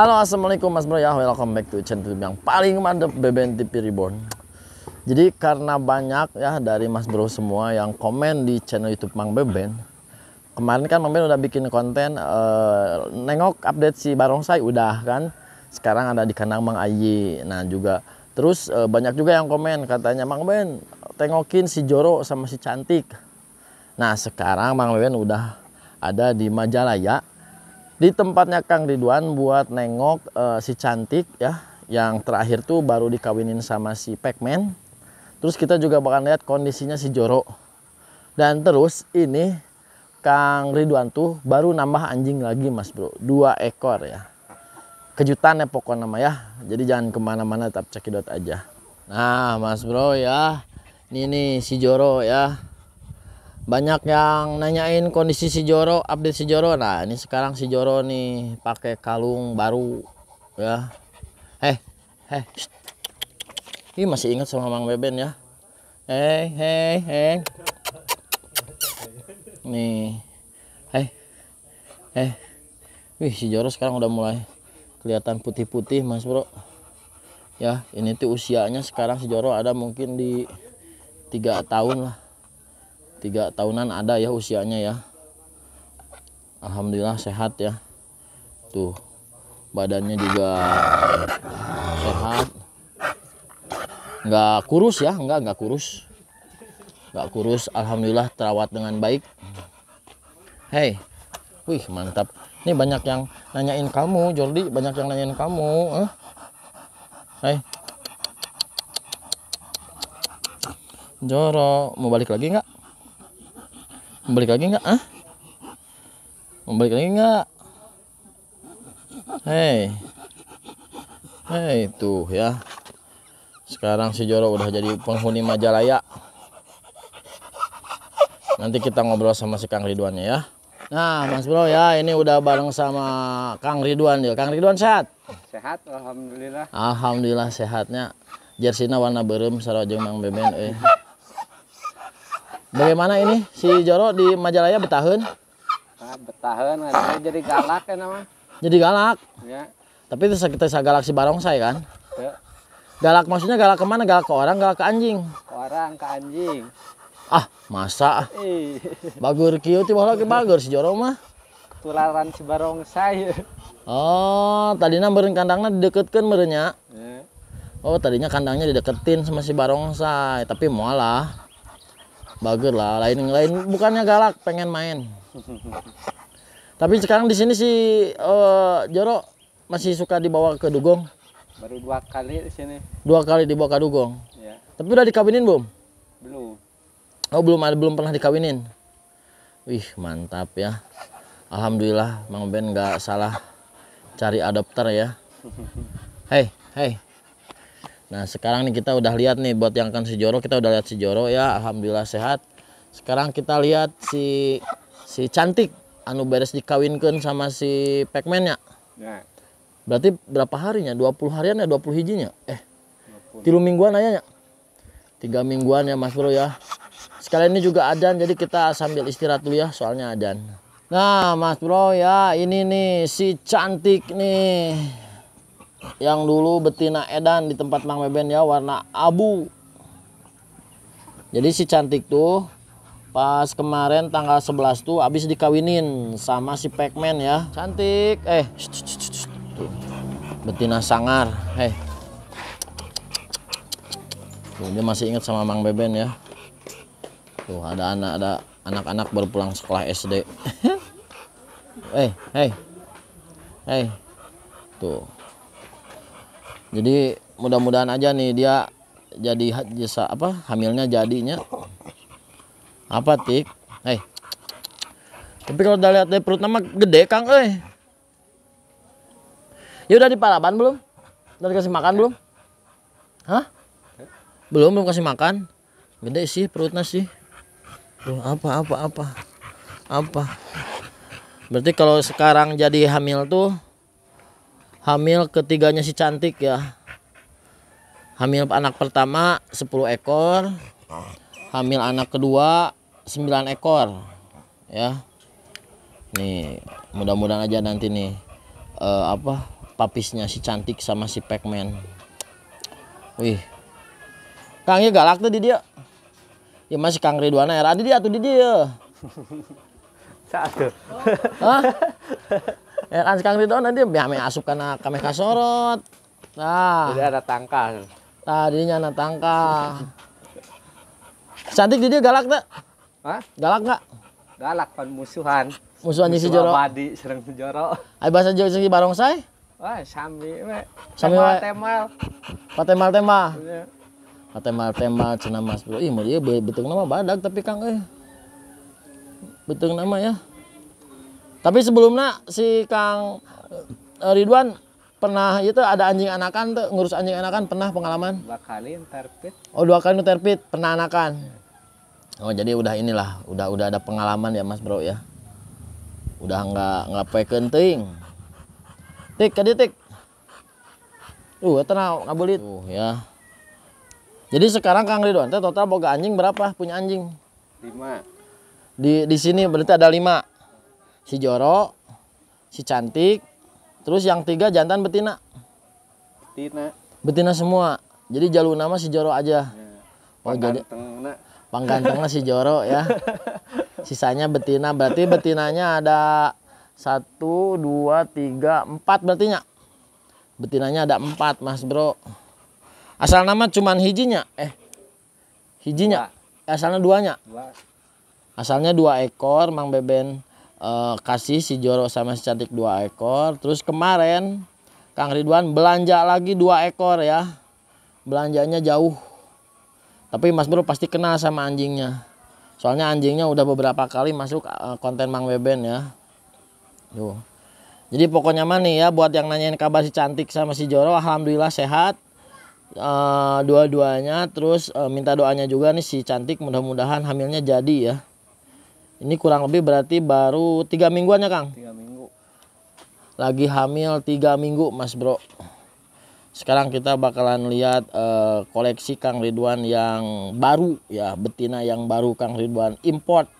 Halo assalamualaikum mas bro ya welcome back to channel yang paling mantep beben TV Reborn Jadi karena banyak ya dari mas bro semua yang komen di channel youtube Mang Beben Kemarin kan Mang Beben udah bikin konten uh, Nengok update si barongsai udah kan Sekarang ada di kandang Mang Ayi Nah juga terus uh, banyak juga yang komen katanya Mang beben tengokin si Joro sama si Cantik Nah sekarang Mang Beben udah ada di Majalaya di tempatnya Kang Ridwan buat nengok uh, si cantik ya yang terakhir tuh baru dikawinin sama si Pacman terus kita juga bakal lihat kondisinya si Joro dan terus ini Kang Ridwan tuh baru nambah anjing lagi mas bro dua ekor ya kejutan ya pokoknya nama ya jadi jangan kemana-mana tetap cekidot aja nah mas bro ya ini nih si Joro ya banyak yang nanyain kondisi si Joro, update si Joro. Nah, ini sekarang si Joro nih pakai kalung baru ya. Eh, eh. Ih, masih ingat sama Mang Beben ya. Hei, eh, eh, hei, eh. hei. Nih. heh Eh. Wih, si Joro sekarang udah mulai kelihatan putih-putih, Mas Bro. Ya, ini tuh usianya sekarang si Joro ada mungkin di tiga tahun lah tiga tahunan ada ya usianya ya Alhamdulillah sehat ya tuh badannya juga sehat nggak kurus ya nggak nggak kurus nggak kurus Alhamdulillah terawat dengan baik Hei wih mantap ini banyak yang nanyain kamu Jordi banyak yang nanyain kamu eh? Hei Joro mau balik lagi nggak balik lagi nggak ah mau balik lagi nggak hei hei tuh ya sekarang si Joro udah jadi penghuni Majalaya nanti kita ngobrol sama si Kang Ridwannya ya nah Mas Bro ya ini udah bareng sama Kang Ridwan ya Kang Ridwan sehat sehat Alhamdulillah Alhamdulillah sehatnya jersina warna berem Sarojeng Mang Beben eh Bagaimana ini si Joro di Majalaya betahun? Ah, betahun, jadi galak ya nama. Jadi galak? Ya. Tapi itu kita galak si barongsai kan? Ya. Galak maksudnya galak kemana? Galak ke orang, galak ke anjing? Ke orang, ke anjing. Ah, masa? Ih. Bagur kiu tiba lagi bagur si Joro mah. Tularan si barongsai. Oh, tadinya meureun kandangnya deketkan merenya. Ya. Oh, tadinya kandangnya dideketin sama si barongsai, tapi mualah bagus lah lain lain bukannya galak pengen main tapi sekarang di sini si uh, eh, Joro masih suka dibawa ke Dugong baru dua kali di sini dua kali dibawa ke Dugong ya. tapi udah dikawinin belum belum oh belum ada belum pernah dikawinin wih mantap ya alhamdulillah Mang Ben nggak salah cari adopter ya hei hei Nah sekarang nih kita udah lihat nih buat yang kan si Joro kita udah lihat si Joro ya alhamdulillah sehat. Sekarang kita lihat si si cantik anu beres dikawinkan sama si Pacman ya. Berarti berapa harinya? 20 harian ya 20 hijinya? Eh. 20. mingguan aja ya. Tiga mingguan ya Mas Bro ya. sekali ini juga adan jadi kita sambil istirahat dulu ya soalnya adan. Nah Mas Bro ya ini nih si cantik nih yang dulu betina edan di tempat Mang Beben ya warna abu. Jadi si cantik tuh pas kemarin tanggal 11 tuh habis dikawinin sama si Pacman ya. Cantik. Eh, tuh. betina sangar. Eh. Tuh, dia masih ingat sama Mang Beben ya. Tuh ada anak ada anak-anak baru pulang sekolah SD. eh, hey, Eh. Hei. Tuh jadi mudah-mudahan aja nih dia jadi jasa apa hamilnya jadinya apa tik hei eh. tapi kalau udah lihat dari perut nama gede kang eh ya udah di Paraban belum udah kasih makan belum hah belum belum kasih makan gede sih perutnya sih belum apa apa apa apa berarti kalau sekarang jadi hamil tuh hamil ketiganya si cantik ya hamil anak pertama 10 ekor hamil anak kedua 9 ekor ya nih mudah-mudahan aja nanti nih uh, apa papisnya si cantik sama si Pacman wih Kangnya galak tuh di dia ya iya, masih Kang Ridwana era di dia tuh di dia ya. satu Hah? Ya kan sekarang itu nanti biame asup karena kami kasorot. Nah. Jadi ada tangka. Tadinya ada tangka. Cantik dia galak tak? Hah? Galak nggak? Galak kan musuhan. Musuhan si Joro. Badi sering Joro. Ayo bahasa Jawa barong barongsai? Wah, sambi we. temal we. Patemal. temal iya. tema. temal, temal cina Mas Bro. Ih, mau dia betul nama badak tapi Kang eh. Betul nama ya. Tapi sebelumnya si Kang eh, Ridwan pernah itu ada anjing anakan tuh ngurus anjing anakan pernah pengalaman? Dua kali terpit. Oh dua kali terpit pernah anakan. Oh jadi udah inilah udah udah ada pengalaman ya Mas Bro ya. Udah nggak nggak pakai ting. Tik kadi tik. Uh tenang ngabulit. Uh ya. Jadi sekarang Kang Ridwan total boga anjing berapa punya anjing? Lima. Di di sini berarti ada lima si Joro, si Cantik, terus yang tiga jantan betina. Betina. Betina semua. Jadi jalur nama si Joro aja. Ya. Oh, jadi panggantengnya si Joro ya. Sisanya betina. Berarti betinanya ada satu, dua, tiga, empat berarti nya. Betinanya ada empat, Mas Bro. Asal nama cuman hijinya, eh hijinya. Asalnya duanya. Dua. Asalnya dua ekor, Mang Beben uh, kasih si Joro sama si Cantik dua ekor. Terus kemarin Kang Ridwan belanja lagi dua ekor ya. Belanjanya jauh. Tapi Mas Bro pasti kenal sama anjingnya. Soalnya anjingnya udah beberapa kali masuk uh, konten Mang Beben ya. Tuh. Jadi pokoknya mana nih ya buat yang nanyain kabar si Cantik sama si Joro alhamdulillah sehat. Uh, dua-duanya terus uh, minta doanya juga nih si cantik mudah-mudahan hamilnya jadi ya ini kurang lebih berarti baru tiga mingguannya Kang? Tiga minggu. Lagi hamil tiga minggu Mas Bro. Sekarang kita bakalan lihat uh, koleksi Kang Ridwan yang baru ya betina yang baru Kang Ridwan import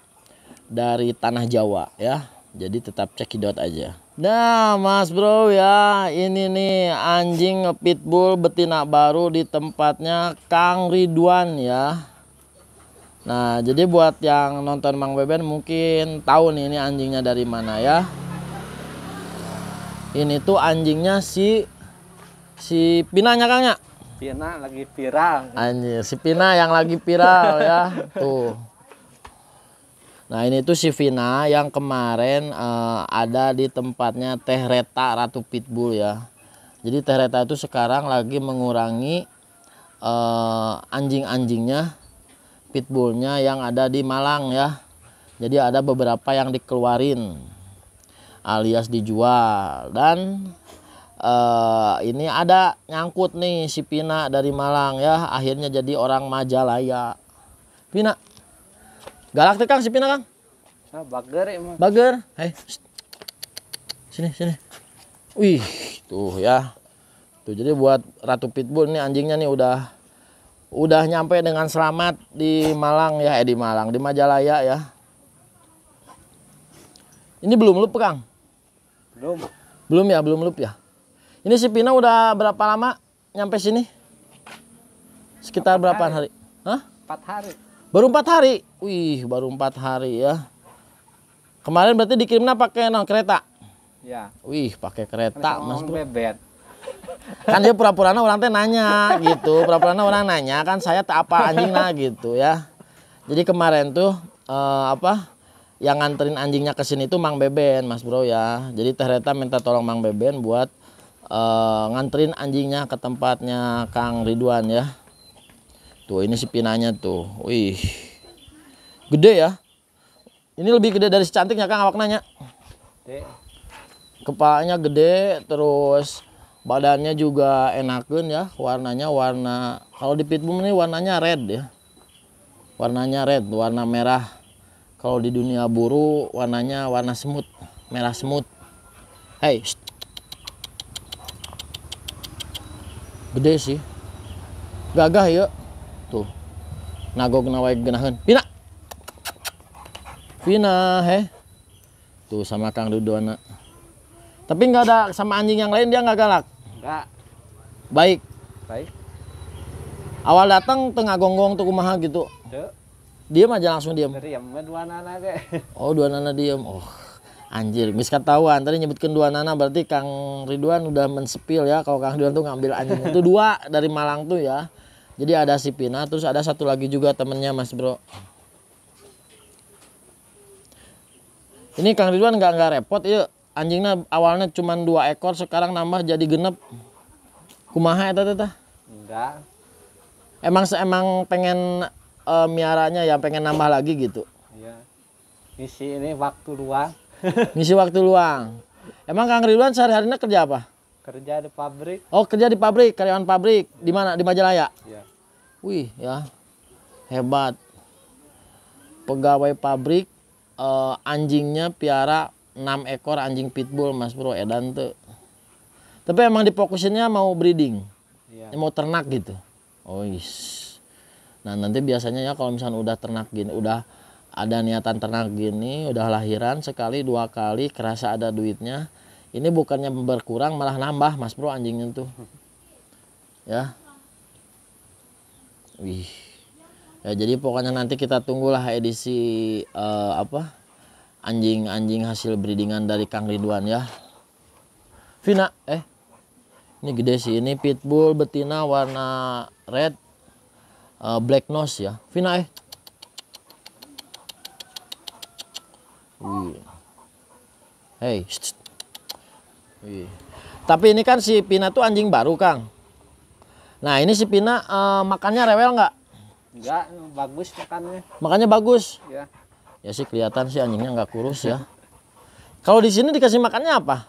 dari tanah Jawa ya. Jadi tetap cekidot aja. Nah, Mas Bro ya, ini nih anjing pitbull betina baru di tempatnya Kang Ridwan ya. Nah, jadi buat yang nonton Mang Beben mungkin tahu nih ini anjingnya dari mana ya. Ini tuh anjingnya si si nya Kang ya? Pina lagi viral. Anjir, si Pina yang lagi viral ya. Tuh. Nah, ini tuh si Vina yang kemarin uh, ada di tempatnya Teh Reta Ratu Pitbull ya. Jadi Teh Reta itu sekarang lagi mengurangi uh, anjing-anjingnya pitbullnya yang ada di Malang ya jadi ada beberapa yang dikeluarin alias dijual dan uh, ini ada nyangkut nih si Pina dari Malang ya akhirnya jadi orang Majalaya Pina galak tuh Kang si Pina Kang nah, bager emang bager hei sini sini wih tuh ya tuh jadi buat Ratu Pitbull nih anjingnya nih udah udah nyampe dengan selamat di Malang ya, eh di Malang, di Majalaya ya. Ini belum lup Kang? Belum. Belum ya, belum lup ya. Ini si Pina udah berapa lama nyampe sini? Sekitar empat berapa hari? hari? Hah? Empat hari. Baru empat hari? Wih, baru empat hari ya. Kemarin berarti dikirimnya pakai non kereta? Ya. Wih, pakai kereta. Mas bebet kan dia pura pura orang teh nanya gitu pura pura na orang nanya kan saya tak apa anjingnya gitu ya jadi kemarin tuh uh, apa yang nganterin anjingnya ke sini tuh Mang Beben Mas Bro ya jadi ternyata minta tolong Mang Beben buat uh, nganterin anjingnya ke tempatnya Kang Ridwan ya tuh ini si pinanya tuh wih gede ya ini lebih gede dari si cantiknya Kang awak nanya kepalanya gede terus badannya juga enakan ya warnanya warna kalau di pitbull ini warnanya red ya warnanya red warna merah kalau di dunia buru warnanya warna semut merah semut hey gede sih gagah ya tuh nago kenawai genahan pina pina heh tuh sama kang dudu anak. Tapi nggak ada sama anjing yang lain dia nggak galak. Nggak. Baik. Baik. Awal datang tengah gonggong tuh kumaha gitu. Dia Diam aja langsung diam. Diam, dua nana deh. Oh, dua nana diam. Oh. Anjir, miskat tahuan. Tadi nyebutkan dua nana berarti Kang Ridwan udah mensepil ya. Kalau Kang Ridwan tuh ngambil anjing itu dua dari Malang tuh ya. Jadi ada si Pina, terus ada satu lagi juga temennya Mas Bro. Ini Kang Ridwan nggak nggak repot, yuk. Iya anjingnya awalnya cuma dua ekor sekarang nambah jadi genep kumaha itu tata enggak emang emang pengen e, miaranya ya pengen nambah lagi gitu iya ngisi ini waktu luang ngisi waktu luang emang kang Ridwan sehari harinya kerja apa kerja di pabrik oh kerja di pabrik karyawan pabrik di mana di Majalaya iya wih ya hebat pegawai pabrik e, anjingnya piara 6 ekor anjing pitbull Mas Bro edan tuh. Tapi emang difokusinnya mau breeding. ya. Mau ternak gitu. Oh, is. Nah, nanti biasanya ya kalau misalnya udah ternak gini, udah ada niatan ternak gini, udah lahiran sekali dua kali kerasa ada duitnya. Ini bukannya berkurang malah nambah Mas Bro anjingnya tuh. Ya. Wih. Ya jadi pokoknya nanti kita tunggulah edisi uh, apa? anjing-anjing hasil breedingan dari Kang Ridwan ya. Vina, eh ini gede sih. Ini pitbull betina warna red uh, black nose ya. Vina eh. Hey. Tapi ini kan si Pina tuh anjing baru, Kang. Nah, ini si Pina uh, eh, makannya rewel nggak? Enggak, bagus makannya. Makannya bagus? Iya. Ya sih kelihatan sih anjingnya nggak kurus ya. Kalau di sini dikasih makannya apa?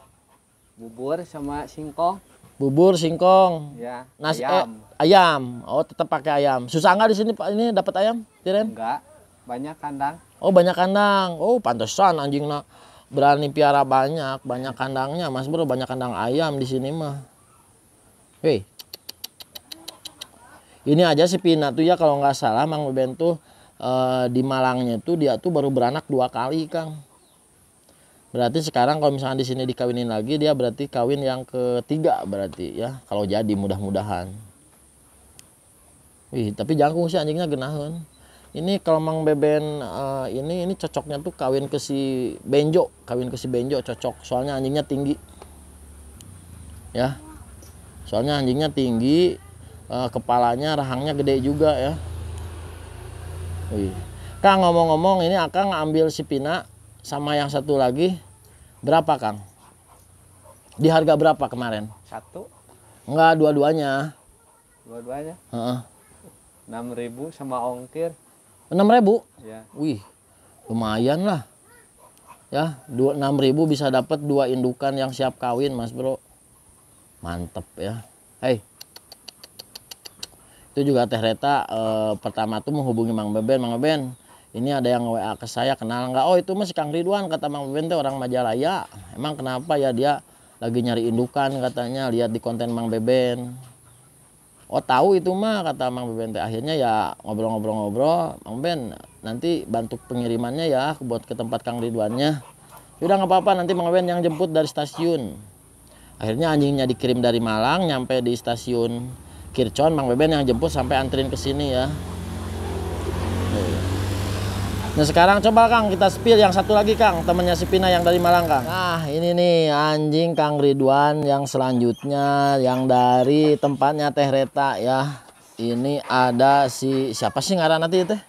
Bubur sama singkong. Bubur, singkong. Ya. Nasi eh, ayam. Eh, ayam. Oh, tetap pakai ayam. Susah nggak di sini Pak ini dapat ayam? Tiren? Enggak. Banyak kandang. Oh, banyak kandang. Oh, pantesan anjingnya berani piara banyak, banyak kandangnya. Mas Bro, banyak kandang ayam di sini mah. Hei. Ini aja si Pina tuh ya kalau nggak salah Mang Beben tuh Eh, di Malangnya tuh dia tuh baru beranak dua kali Kang berarti sekarang kalau misalnya di sini dikawinin lagi dia berarti kawin yang ketiga berarti ya kalau jadi mudah-mudahan wih tapi jangkung sih anjingnya genahan ini kalau mang beben uh, ini ini cocoknya tuh kawin ke si benjo kawin ke si benjo cocok soalnya anjingnya tinggi ya soalnya anjingnya tinggi uh, kepalanya rahangnya gede juga ya Iya. Kang ngomong-ngomong ini Akang ambil si Pina sama yang satu lagi berapa Kang? Di harga berapa kemarin? Satu. Enggak, dua-duanya. Dua-duanya? Heeh. Enam ribu sama ongkir. Enam ribu? Iya. Wih, lumayan lah. Ya, dua enam ribu bisa dapat dua indukan yang siap kawin, Mas Bro. Mantep ya. Hei, itu juga Teh Reta e, pertama tuh menghubungi Mang Beben, Mang Beben ini ada yang WA ke saya kenal nggak? Oh itu masih Kang Ridwan kata Mang Beben tuh orang Majalaya. Emang kenapa ya dia lagi nyari indukan katanya lihat di konten Mang Beben. Oh tahu itu mah kata Mang Beben teh akhirnya ya ngobrol-ngobrol-ngobrol Mang Beben nanti bantu pengirimannya ya buat ke tempat Kang Ridwannya. Ya udah nggak apa-apa nanti Mang Beben yang jemput dari stasiun. Akhirnya anjingnya dikirim dari Malang nyampe di stasiun Kircon Mang Beben yang jemput sampai antrin ke sini ya Nah sekarang coba Kang kita spill yang satu lagi Kang temennya si Pina yang dari Malang Kang. Nah ini nih anjing Kang Ridwan yang selanjutnya yang dari tempatnya Teh Reta ya. Ini ada si siapa sih ngaran nanti itu?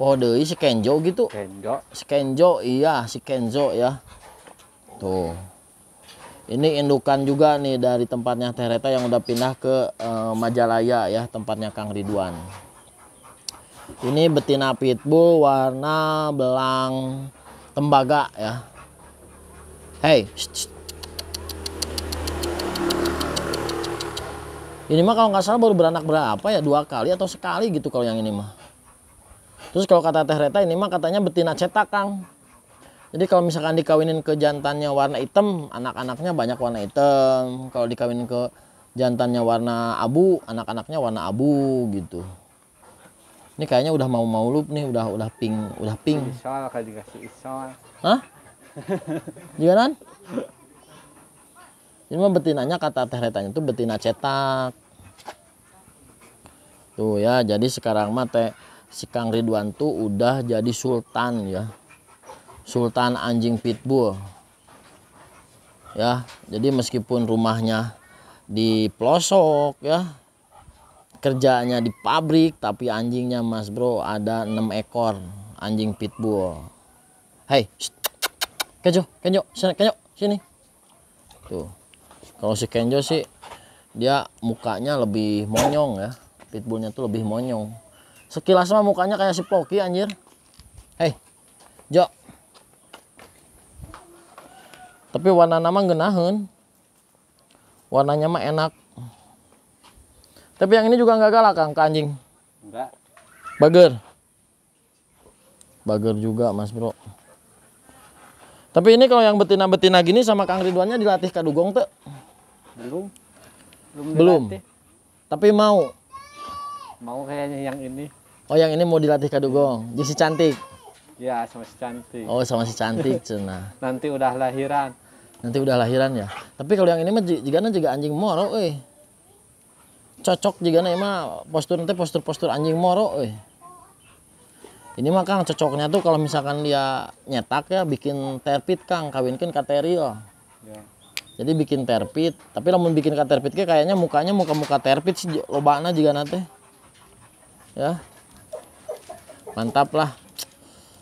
Oh deh si Kenjo gitu. Kenjo. Si Kenjo iya si Kenjo ya. Tuh. Ini indukan juga nih dari tempatnya Tereta yang udah pindah ke e, Majalaya ya, tempatnya Kang Ridwan. Ini betina pitbull warna belang tembaga ya. Hey. Ini mah kalau nggak salah baru beranak berapa ya? Dua kali atau sekali gitu kalau yang ini mah. Terus kalau kata Teh ini mah katanya betina cetak, Kang. Jadi kalau misalkan dikawinin ke jantannya warna hitam, anak-anaknya banyak warna hitam. Kalau dikawinin ke jantannya warna abu, anak-anaknya warna abu gitu. Ini kayaknya udah mau mau lup nih, udah udah pink, udah pink. Isol kalau dikasih isol. Hah? Gimana? Ini mah betinanya kata teh retanya itu betina cetak. Tuh ya, jadi sekarang mah teh si Kang Ridwan tuh udah jadi sultan ya. Sultan anjing pitbull. Ya, jadi meskipun rumahnya di pelosok ya, kerjanya di pabrik tapi anjingnya Mas Bro ada 6 ekor anjing pitbull. Hei, kenjo, kenjo, sini, kenjo, sini. Tuh. Kalau si Kenjo sih dia mukanya lebih monyong ya. Pitbullnya tuh lebih monyong. Sekilas mah mukanya kayak si Poki anjir. Hei. Jok tapi warna nama genahan warnanya mah enak tapi yang ini juga nggak galak kang ke anjing enggak bager bager juga mas bro tapi ini kalau yang betina-betina gini sama Kang Ridwannya dilatih kadugong tuh? Belum. Belum. Belum. Dilatih. Tapi mau. Mau kayaknya yang ini. Oh, yang ini mau dilatih kadugong. Jadi si cantik. Ya, sama si cantik. Oh, sama si cantik, cina. Nanti udah lahiran nanti udah lahiran ya tapi kalau yang ini mah jika juga anjing moro eh cocok jika mah postur nanti postur postur anjing moro eh ini mah kang cocoknya tuh kalau misalkan dia nyetak ya bikin terpit kang kawinkan katerio, oh. Ya. jadi bikin terpit tapi lamun bikin katerpit ke kayaknya mukanya muka muka terpit sih lobana jika nanti ya mantap lah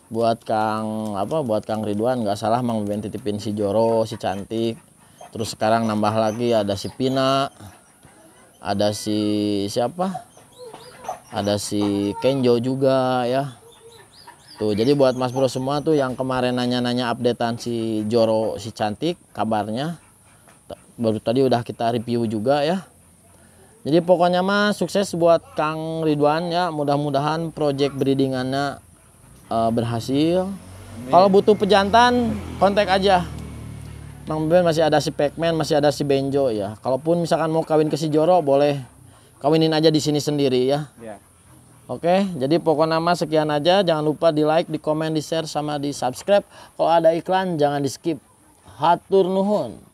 buat Kang apa buat Kang Ridwan nggak salah Mang Beben titipin si Joro si cantik terus sekarang nambah lagi ada si Pina ada si siapa ada si Kenjo juga ya tuh jadi buat Mas Bro semua tuh yang kemarin nanya-nanya updatean si Joro si cantik kabarnya baru tadi udah kita review juga ya jadi pokoknya Mas sukses buat Kang Ridwan ya mudah-mudahan project breedingannya uh, berhasil. Kalau butuh pejantan, kontak aja. Mang Beben masih ada si Pacman, masih ada si Benjo ya. Kalaupun misalkan mau kawin ke si Joro boleh kawinin aja di sini sendiri ya. ya. Oke, jadi pokoknya nama sekian aja. Jangan lupa di like, di komen, di share, sama di subscribe. Kalau ada iklan jangan di skip. Hatur nuhun.